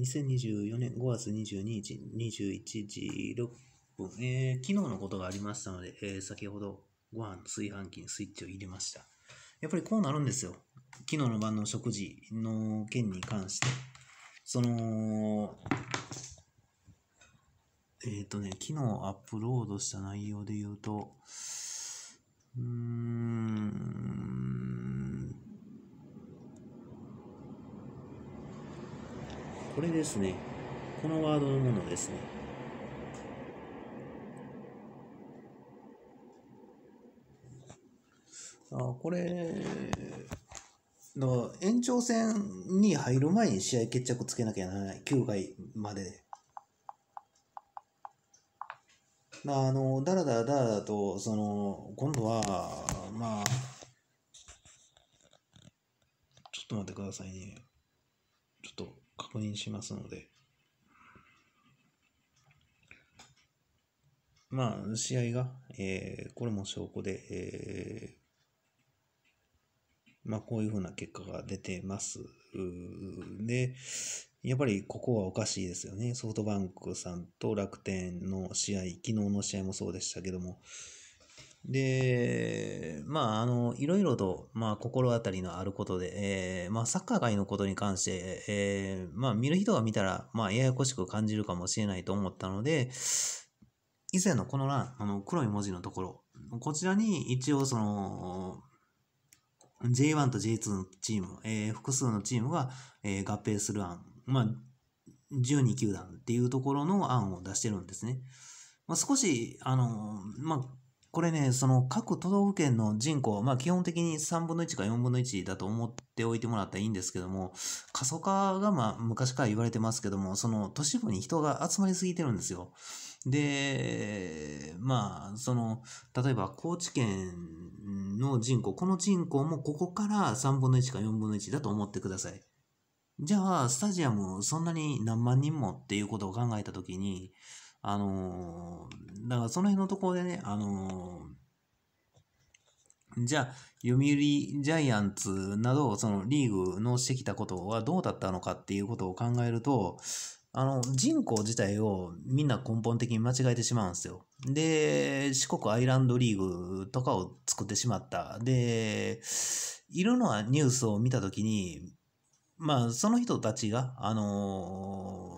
2024年5月22日21時6分、えー、昨日のことがありましたので、えー、先ほどご飯の炊飯器にスイッチを入れました。やっぱりこうなるんですよ。昨日の晩の食事の件に関して。その、えっ、ー、とね、昨日アップロードした内容で言うと、うーん、これですねこのワードのものですねあこれの延長戦に入る前に試合決着つけなきゃならない9回までで。あのだらだらだらだとその今度はまあちょっと待ってくださいね。確認しますので、まあ、試合が、えー、これも証拠で、えー、まあ、こういうふうな結果が出てます。で、やっぱりここはおかしいですよね。ソフトバンクさんと楽天の試合、昨日の試合もそうでしたけども、で、まあ、あの、いろいろと、まあ、心当たりのあることで、えー、まあ、サッカー界のことに関して、えー、まあ、見る人が見たら、まあ、ややこしく感じるかもしれないと思ったので、以前のこの欄、あの、黒い文字のところ、こちらに一応、その、J1 と J2 のチーム、えー、複数のチームが、えー、合併する案、まあ、12球団っていうところの案を出してるんですね。まあ、少し、あの、まあ、これね、その各都道府県の人口、まあ基本的に3分の1か4分の1だと思っておいてもらったらいいんですけども、過疎化がまあ昔から言われてますけども、その都市部に人が集まりすぎてるんですよ。で、まあ、その、例えば高知県の人口、この人口もここから3分の1か4分の1だと思ってください。じゃあ、スタジアムそんなに何万人もっていうことを考えたときに、あのー、だからその辺のところでね、あのー、じゃあ、読売ジャイアンツなど、そのリーグのしてきたことはどうだったのかっていうことを考えると、あの、人口自体をみんな根本的に間違えてしまうんですよ。で、四国アイランドリーグとかを作ってしまった。で、いるのはニュースを見たときに、まあ、その人たちが、あの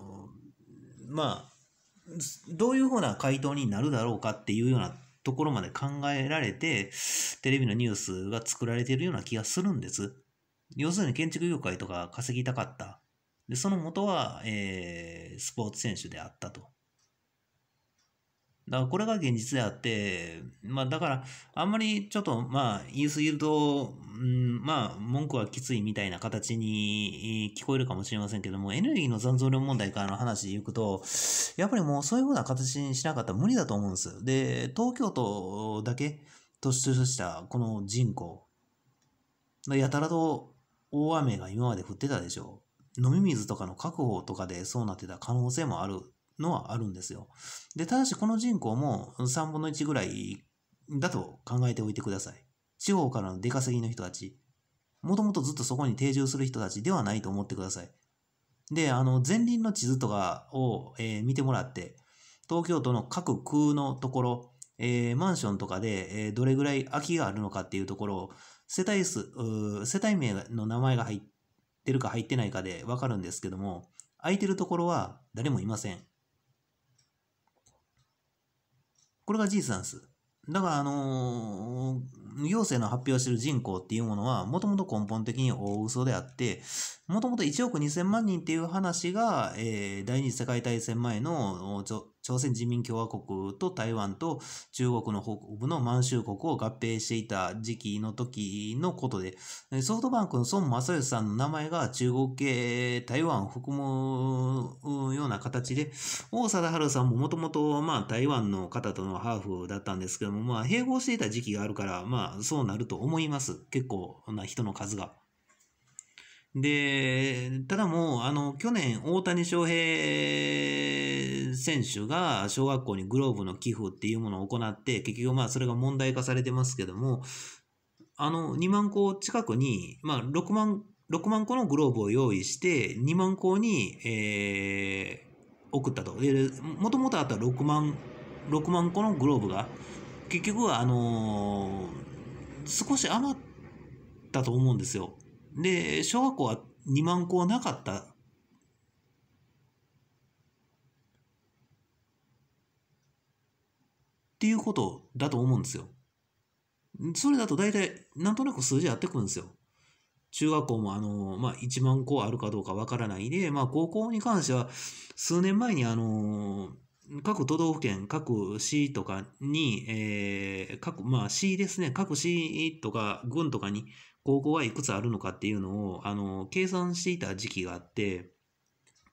ー、まあ、どういうふうな回答になるだろうかっていうようなところまで考えられて、テレビのニュースが作られているような気がするんです。要するに建築業界とか稼ぎたかった。で、その元は、えー、スポーツ選手であったと。だからこれが現実であって、まあだから、あんまりちょっとまあ言い過ぎると、うん、まあ文句はきついみたいな形に聞こえるかもしれませんけども、エネルギーの残存量問題からの話でいくと、やっぱりもうそういうふうな形にしなかったら無理だと思うんです。で、東京都だけ突出したこの人口、やたらと大雨が今まで降ってたでしょう。飲み水とかの確保とかでそうなってた可能性もあるのはあるんですよ。で、ただしこの人口も3分の1ぐらいだと考えておいてください。地方からの出稼ぎの人たち、もともとずっとそこに定住する人たちではないと思ってください。で、あの、前輪の地図とかを、えー、見てもらって、東京都の各空のところ、えー、マンションとかで、えー、どれぐらい空きがあるのかっていうところを、世帯数、世帯名の名前が入ってるか入ってないかでわかるんですけども、空いてるところは誰もいません。これが事実なんです。だから、あのー、行政の発表してる人口っていうものは、もともと根本的に大嘘であって、もともと1億2000万人っていう話が、えー、第二次世界大戦前の朝鮮人民共和国と台湾と中国の北部の満州国を合併していた時期の時のことで、ソフトバンクの孫正義さんの名前が中国系台湾を含むような形で、王貞治さんももともとまあ台湾の方とのハーフだったんですけども、まあ併合していた時期があるから、まあそうなると思います。結構な人の数が。で、ただもう、あの、去年、大谷翔平選手が小学校にグローブの寄付っていうものを行って、結局まあそれが問題化されてますけども、あの、2万個近くに、まあ6万、6万個のグローブを用意して、2万個に、えー、送ったと。もともとあった6万、6万個のグローブが、結局はあのー、少し余ったと思うんですよ。で、小学校は2万校なかったっていうことだと思うんですよ。それだと大体、なんとなく数字合ってくるんですよ。中学校もあの、まあ、1万校あるかどうかわからないで、まあ、高校に関しては、数年前にあの、各都道府県、各市とかに、えー、各、まあ、市ですね、各市とか郡とかに、高校はいくつあるのかっていうのを、あの、計算していた時期があって、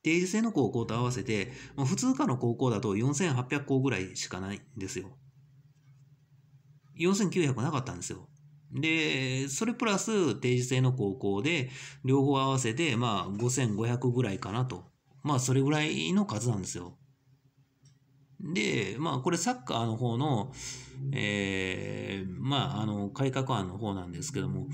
定時制の高校と合わせて、普通科の高校だと4800校ぐらいしかないんですよ。4900なかったんですよ。で、それプラス定時制の高校で、両方合わせて、まあ5500ぐらいかなと。まあそれぐらいの数なんですよ。で、まあ、これサッカーの方の、えー、まあ、あの、改革案の方なんですけども、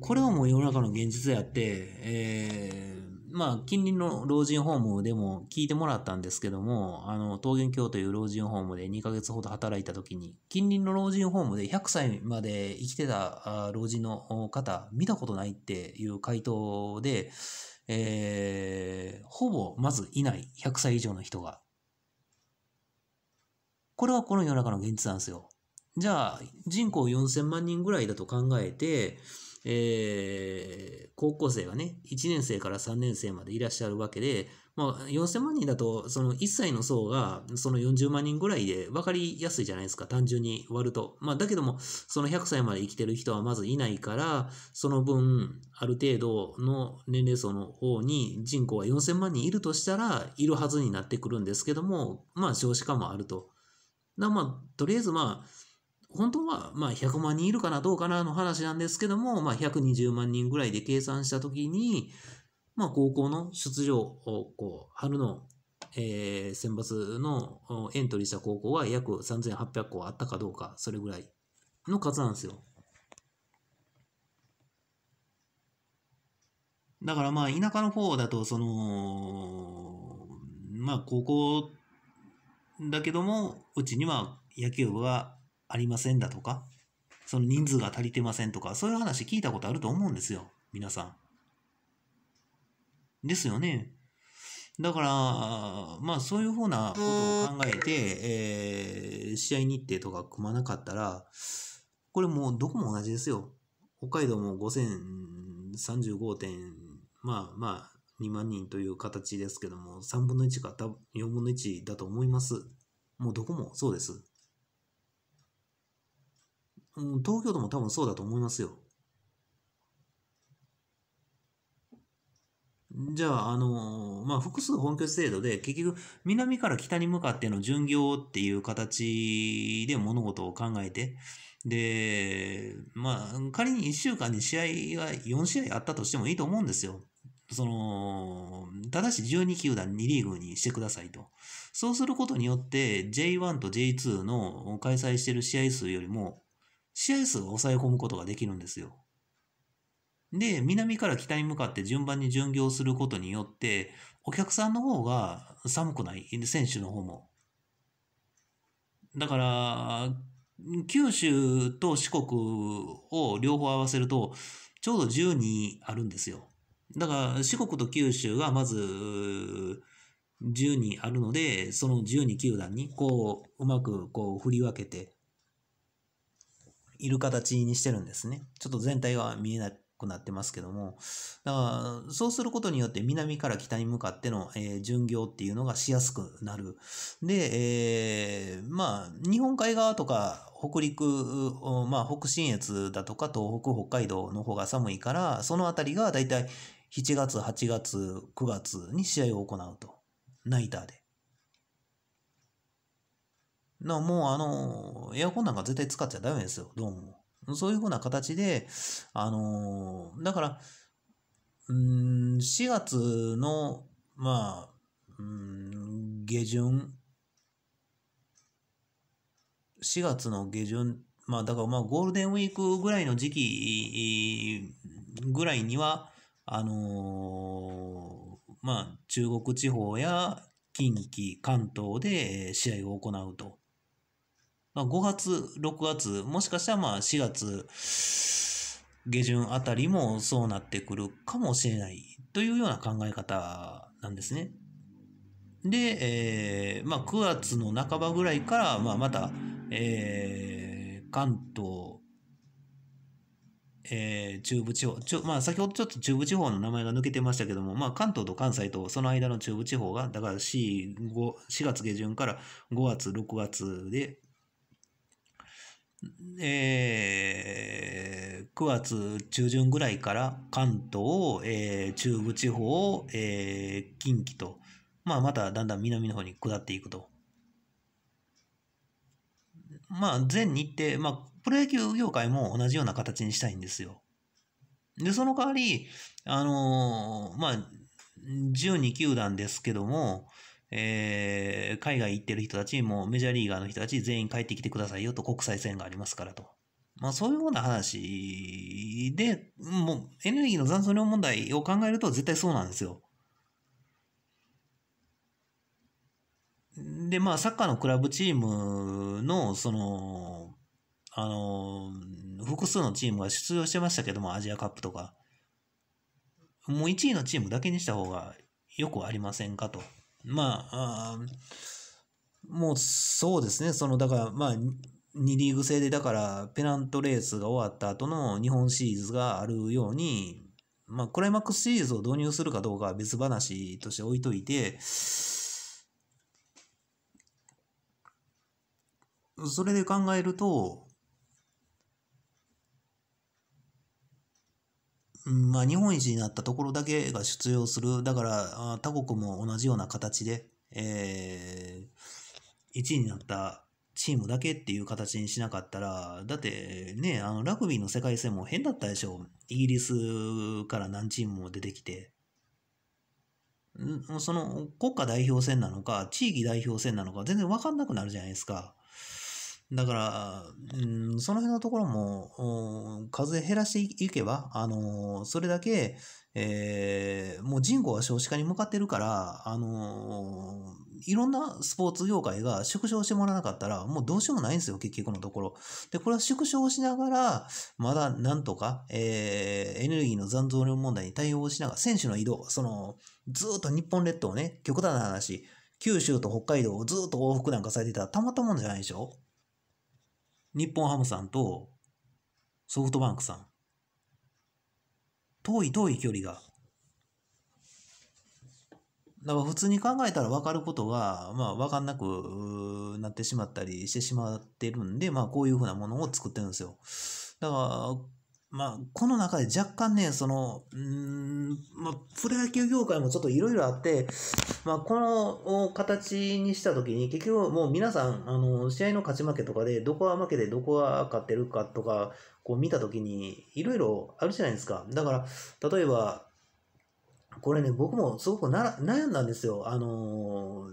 これはもう世の中の現実であって、えー、まあ、近隣の老人ホームでも聞いてもらったんですけども、あの、桃源郷という老人ホームで2ヶ月ほど働いた時に、近隣の老人ホームで100歳まで生きてた老人の方、見たことないっていう回答で、えー、ほぼまずいない、100歳以上の人がこれはこの世の中の現実なんですよ。じゃあ、人口4000万人ぐらいだと考えて、えー、高校生がね、1年生から3年生までいらっしゃるわけで、まあ、4000万人だと、その1歳の層が、その40万人ぐらいで分かりやすいじゃないですか、単純に割ると。まあ、だけども、その100歳まで生きてる人はまずいないから、その分、ある程度の年齢層の方に人口は4000万人いるとしたら、いるはずになってくるんですけども、まあ、少子化もあると。まあ、とりあえずまあ、本当は、まあ、100万人いるかなどうかなの話なんですけども、まあ、120万人ぐらいで計算したときに、まあ、高校の出場を、こう、春の、えー、選抜のエントリーした高校は約3800校あったかどうか、それぐらいの数なんですよ。だからまあ、田舎の方だと、その、まあ、高校だけども、うちには野球部がありませんだとか、その人数が足りてませんとか、そういう話聞いたことあると思うんですよ。皆さん。ですよね。だから、まあそういうふうなことを考えて、えー、試合日程とか組まなかったら、これもうどこも同じですよ。北海道も5035点、まあまあ、2万人という形ですけども、3分の1か4分の1だと思います。もうどこもそうです。うん、東京都も多分そうだと思いますよ。じゃあ、あのまあ、複数本拠地制度で、結局、南から北に向かっての巡業っていう形で物事を考えて、で、まあ、仮に1週間に試合が4試合あったとしてもいいと思うんですよ。その、ただし12球団2リーグにしてくださいと。そうすることによって J1 と J2 の開催している試合数よりも試合数を抑え込むことができるんですよ。で、南から北に向かって順番に巡業することによって、お客さんの方が寒くない、選手の方も。だから、九州と四国を両方合わせると、ちょうど12あるんですよ。だから四国と九州はまず10にあるので、その12球団にこう、うまくこう振り分けている形にしてるんですね。ちょっと全体は見えなくなってますけども。だから、そうすることによって南から北に向かっての、えー、巡業っていうのがしやすくなる。で、えー、まあ、日本海側とか北陸、まあ、北信越だとか東北、北海道の方が寒いから、そのあたりがだいたい7月、8月、9月に試合を行うと。ナイターで。な、もうあの、エアコンなんか絶対使っちゃダメですよ、どうも。そういうふうな形で、あの、だから、うん、4月の、まあ、うん、下旬、4月の下旬、まあだからまあゴールデンウィークぐらいの時期ぐらいには、あのー、まあ、中国地方や近畿、関東で試合を行うと。まあ、5月、6月、もしかしたらまあ4月下旬あたりもそうなってくるかもしれないというような考え方なんですね。で、えー、まあ9月の半ばぐらいから、まあまた、えー、関東、えー、中部地方、ちょまあ、先ほどちょっと中部地方の名前が抜けてましたけども、まあ、関東と関西とその間の中部地方が、だから4、5、4月下旬から5月、6月で、えー、9月中旬ぐらいから関東、えー、中部地方、えー、近畿と、まあ、まただんだん南の方に下っていくと。まあ、全日程、まあ、プロ野球業界も同じような形にしたいんですよ。で、その代わり、あのー、まあ、12球団ですけども、えー、海外行ってる人たちもメジャーリーガーの人たち全員帰ってきてくださいよと国際線がありますからと。まあそういうような話で、もうエネルギーの残存量問題を考えると絶対そうなんですよ。で、まあサッカーのクラブチームのそのあのー、複数のチームが出場してましたけども、アジアカップとか。もう1位のチームだけにした方がよくありませんかと。まあ、あもうそうですね、その、だから、まあ、2リーグ制で、だから、ペナントレースが終わった後の日本シリーズがあるように、まあ、クライマックスシリーズを導入するかどうかは別話として置いといて、それで考えると、まあ、日本一になったところだけが出場する。だから、他国も同じような形で、えー、1位になったチームだけっていう形にしなかったら、だってね、あの、ラグビーの世界戦も変だったでしょ。イギリスから何チームも出てきて。その国家代表戦なのか、地域代表戦なのか、全然分かんなくなるじゃないですか。だから、うん、その辺のところも、数減らしていけば、あのー、それだけ、えー、もう人口は少子化に向かってるから、あのー、いろんなスポーツ業界が縮小してもらわなかったら、もうどうしようもないんですよ、結局のところ。で、これは縮小しながら、まだなんとか、えー、エネルギーの残存量問題に対応しながら、選手の移動、その、ずっと日本列島ね、極端な話、九州と北海道をずっと往復なんかされてたらたまったもんじゃないでしょ日本ハムさんとソフトバンクさん。遠い遠い距離が。だから普通に考えたら分かることが、まあ分かんなくなってしまったりしてしまってるんで、まあこういうふうなものを作ってるんですよ。だから、まあ、この中で若干ね、その、うん、まあ、プロ野球業界もちょっといろいろあって、まあ、この形にしたときに、結局もう皆さん、あの、試合の勝ち負けとかで、どこは負けてどこは勝ってるかとか、こう見たときに、いろいろあるじゃないですか。だから、例えば、これね、僕もすごくな悩んだんですよ。あの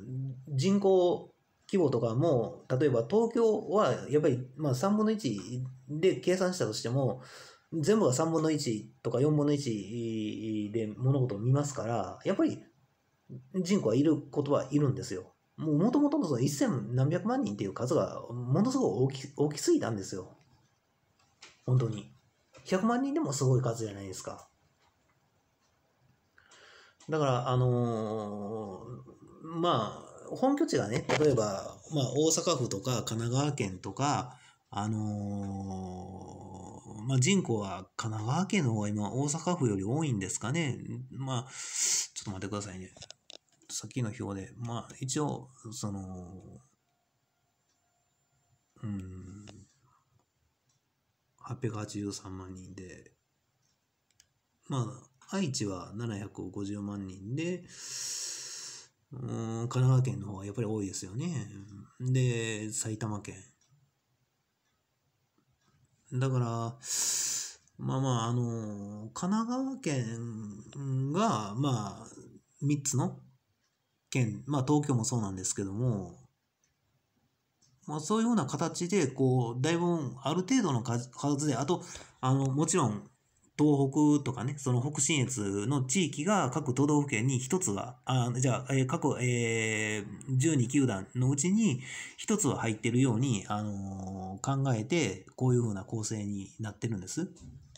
人口規模とかも、例えば東京はやっぱり、まあ、3分の1で計算したとしても、全部が3分の1とか4分の1で物事を見ますから、やっぱり人口はいることはいるんですよ。もともとのその1千何百万人っていう数がものすごく大き大きすぎたんですよ。本当に。100万人でもすごい数じゃないですか。だから、あのー、まあ、本拠地がね、例えば、まあ、大阪府とか神奈川県とか、あのーまあ、人口は神奈川県の方が今大阪府より多いんですかね。まあ、ちょっと待ってくださいね。さっきの表で、まあ一応、その、うん、883万人で、まあ、愛知は750万人で、うん、神奈川県の方はやっぱり多いですよね。で、埼玉県。だから、まあまあ、あの、神奈川県が、まあ、3つの県、まあ東京もそうなんですけども、まあそういうような形で、こう、だいぶある程度の数で、あと、あの、もちろん、東北とかね、その北信越の地域が各都道府県に一つは、あじゃあ、えー、えー、12球団のうちに一つは入ってるように、あのー、考えて、こういうふうな構成になってるんです。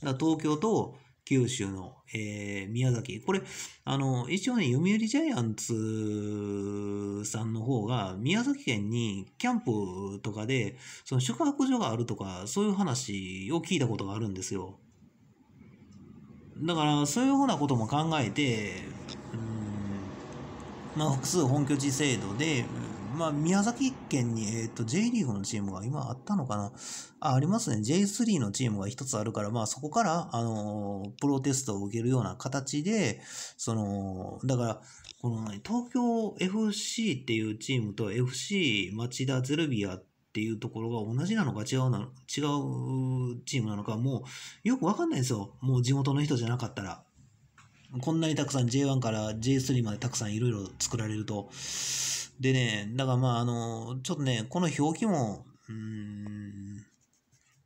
だ東京と九州の、えー、宮崎。これ、あの、一応ね、読売ジャイアンツさんの方が、宮崎県にキャンプとかで、その宿泊所があるとか、そういう話を聞いたことがあるんですよ。だからそういうふうなことも考えて、うんまあ、複数本拠地制度で、まあ、宮崎県に、えっ、ー、と、J リーグのチームが今あったのかなあ、ありますね。J3 のチームが一つあるから、まあ、そこから、あの、プロテストを受けるような形で、その、だから、この、ね、東京 FC っていうチームと FC 町田ゼルビアっっていうところが同じなのか違うなの違うチームなのかもうよくわかんないですよ。もう地元の人じゃなかったら。こんなにたくさん J1 から J3 までたくさんいろいろ作られると。でね、だからまああの、ちょっとね、この表記も、うん、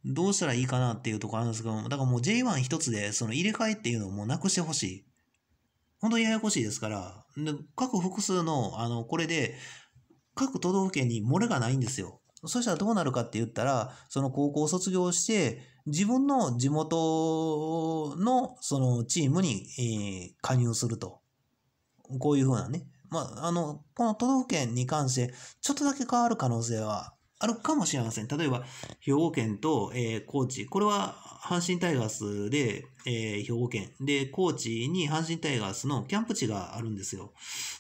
どうしたらいいかなっていうところあるんですけどだからもう J1 一つでその入れ替えっていうのをもうなくしてほしい。本当にややこしいですから、各複数の、あの、これで、各都道府県に漏れがないんですよ。そしたらどうなるかって言ったら、その高校を卒業して、自分の地元のそのチームに、えー、加入すると。こういうふうなね。まあ、あの、この都道府県に関して、ちょっとだけ変わる可能性はあるかもしれません。例えば、兵庫県と、えー、高知。これは、阪神タイガースで、えー、兵庫県。で、高知に阪神タイガースのキャンプ地があるんですよ。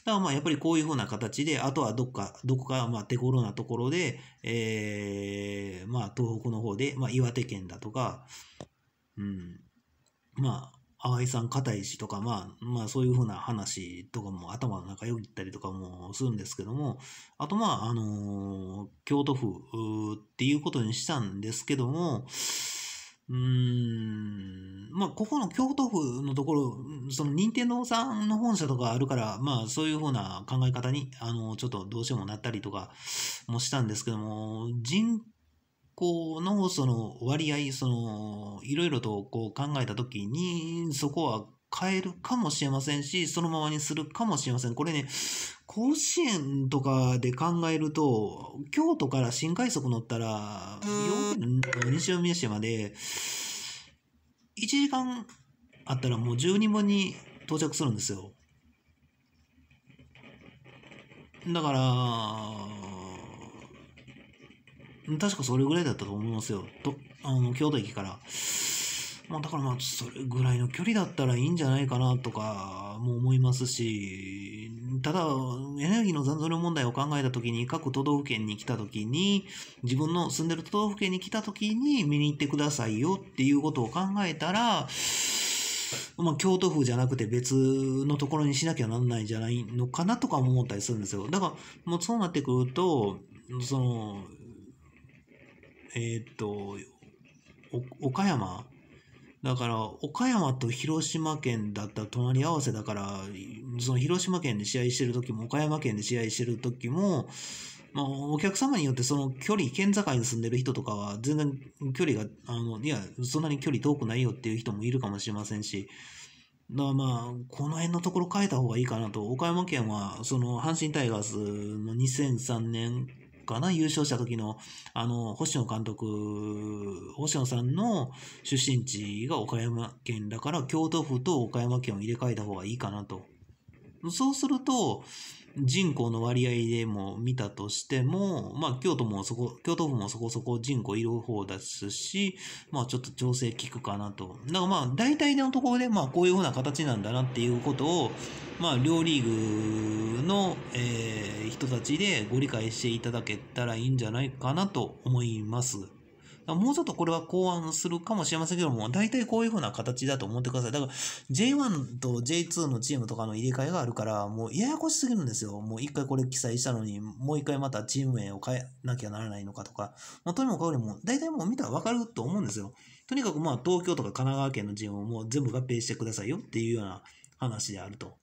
だからまあやっぱりこういう風な形で、あとはどっか、どこかまあ手頃なところで、えー、まあ東北の方で、まあ岩手県だとか、うん、まあ、淡井さん片石とか、まあ、まあそういう風な話とかも頭の中よぎったりとかもするんですけども、あとまあ、あのー、京都府っていうことにしたんですけども、うん、まあ、ここの京都府のところ、その任天堂さんの本社とかあるから、まあ、そういうふうな考え方に、あの、ちょっとどうしようもなったりとかもしたんですけども、人口のその割合、その、いろいろとこう考えたときに、そこは変えるかもしれませんし、そのままにするかもしれません。これね、甲子園とかで考えると、京都から新快速乗ったら、西宮市まで、1時間あったらもう12分に到着するんですよ。だから、確かそれぐらいだったと思いますよ。と、あの、京都駅から。まあだからまあ、それぐらいの距離だったらいいんじゃないかなとかも思いますし、ただ、エネルギーの残存量問題を考えたときに、各都道府県に来たときに、自分の住んでる都道府県に来たときに見に行ってくださいよっていうことを考えたら、まあ、京都府じゃなくて別のところにしなきゃなんないんじゃないのかなとか思ったりするんですよ。だから、もうそうなってくると、その、えー、っと、岡山だから、岡山と広島県だったら隣り合わせだから、その広島県で試合してる時も、岡山県で試合してる時も、まあ、お客様によってその距離、県境に住んでる人とかは、全然距離が、あの、いや、そんなに距離遠くないよっていう人もいるかもしれませんし、だからまあ、この辺のところ変えた方がいいかなと。岡山県は、その、阪神タイガースの2003年かな、優勝した時の、あの、星野監督、星野さんの出身地が岡山県だから、京都府と岡山県を入れ替えた方がいいかなと。そうすると、人口の割合でも見たとしても、まあ、京都もそこ、京都府もそこそこ人口いる方ですし、まあ、ちょっと調整効くかなと。だからまあ、大体のところで、まあ、こういうふうな形なんだなっていうことを、まあ、両リーグの、えー、人たちでご理解していただけたらいいんじゃないかなと思います。もうちょっとこれは考案するかもしれませんけども、大体こういう風な形だと思ってください。だから J1 と J2 のチームとかの入れ替えがあるから、もうややこしすぎるんですよ。もう一回これ記載したのに、もう一回またチーム名を変えなきゃならないのかとか、まあ、とにもかくにも、大体もう見たらわかると思うんですよ。とにかくまあ東京とか神奈川県のチームをもう全部合併してくださいよっていうような話であると。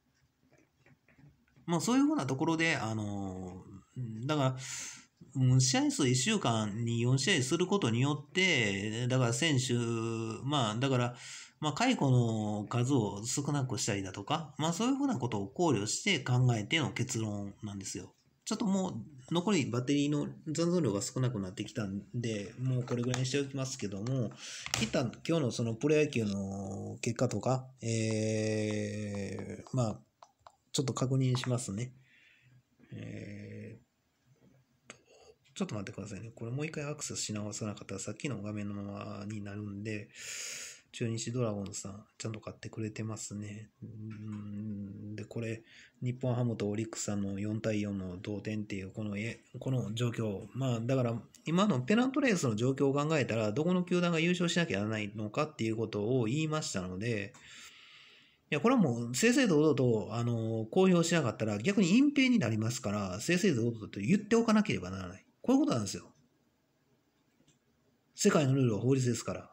まあそういうふうなところで、あのー、だから、うん、試合数1週間に4試合することによって、だから選手、まあ、だから、まあ、解雇の数を少なくしたりだとか、まあ、そういうふうなことを考慮して考えての結論なんですよ。ちょっともう、残りバッテリーの残存量が少なくなってきたんで、もうこれぐらいにしておきますけども、一旦今日のそのプロ野球の結果とか、えー、まあ、ちょっと確認しますね。えーちょっと待ってくださいね。これもう一回アクセスし直さなかったらさっきの画面のままになるんで、中日ドラゴンズさん、ちゃんと買ってくれてますね。うんで、これ、日本ハムとオリックスさんの4対4の同点っていう、このこの状況、まあ、だから、今のペナントレースの状況を考えたら、どこの球団が優勝しなきゃならないのかっていうことを言いましたので、いや、これはもう正々堂々と、あの、公表しなかったら逆に隠蔽になりますから、正々堂々と言っておかなければならない。こういうことなんですよ。世界のルールは法律ですから。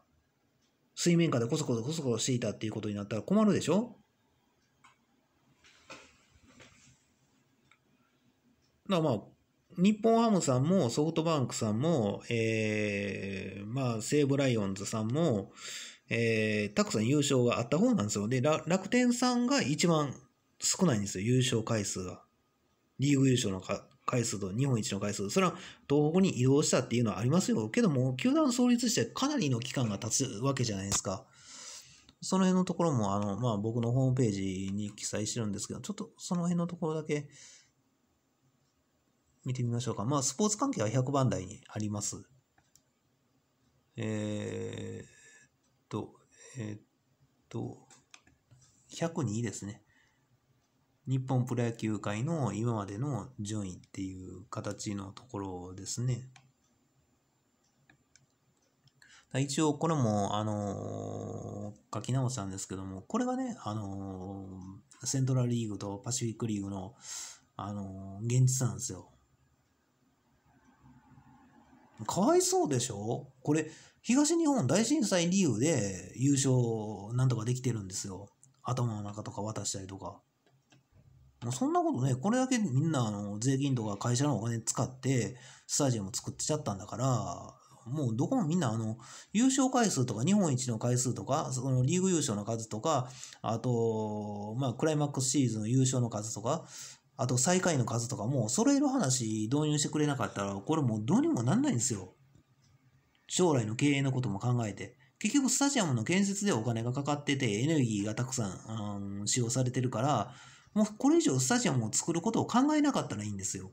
水面下でコソコソコソコソしていたっていうことになったら困るでしょまあまあ、日本ハムさんもソフトバンクさんも、ええー、まあ、西武ライオンズさんも、ええー、たくさん優勝があった方なんですよ。で、楽天さんが一番少ないんですよ、優勝回数が。リーグ優勝のか回数と日本一の回数、それは東北に移動したっていうのはありますよ。けども、球団創立してかなりの期間が経つわけじゃないですか。その辺のところも、あの、まあ、僕のホームページに記載してるんですけど、ちょっとその辺のところだけ見てみましょうか。まあ、スポーツ関係は100番台にあります。えー、っと、えー、っと、102ですね。日本プロ野球界の今までの順位っていう形のところですね。一応これも、あのー、書き直したんですけども、これがね、あのー、セントラルリーグとパシフィックリーグの、あのー、現実なんですよ。かわいそうでしょこれ、東日本大震災理由で優勝なんとかできてるんですよ。頭の中とか渡したりとか。もうそんなことね、これだけみんなあの税金とか会社のお金使ってスタジアム作っちゃったんだから、もうどこもみんなあの、優勝回数とか日本一の回数とか、そのリーグ優勝の数とか、あと、まあクライマックスシリーズの優勝の数とか、あと最下位の数とかも揃える話導入してくれなかったら、これもうどうにもなんないんですよ。将来の経営のことも考えて。結局スタジアムの建設でお金がかかってて、エネルギーがたくさん、うん、使用されてるから、もうこれ以上スタジアムを作ることを考えなかったらいいんですよ。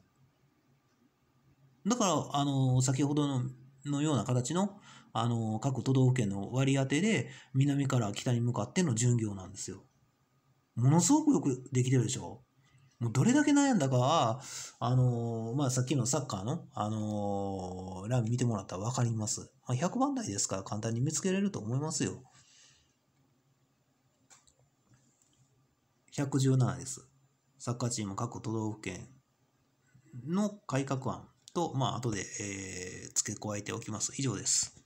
だから、あの、先ほどののような形の、あの、各都道府県の割り当てで、南から北に向かっての巡業なんですよ。ものすごくよくできてるでしょもうどれだけ悩んだかは、あのまあ、さっきのサッカーの、あのラーメン見てもらったらわかります。まあ、100番台ですから簡単に見つけれると思いますよ。117です。サッカーチーム各都道府県の改革案と、まあ、後で、えー、付け加えておきます。以上です。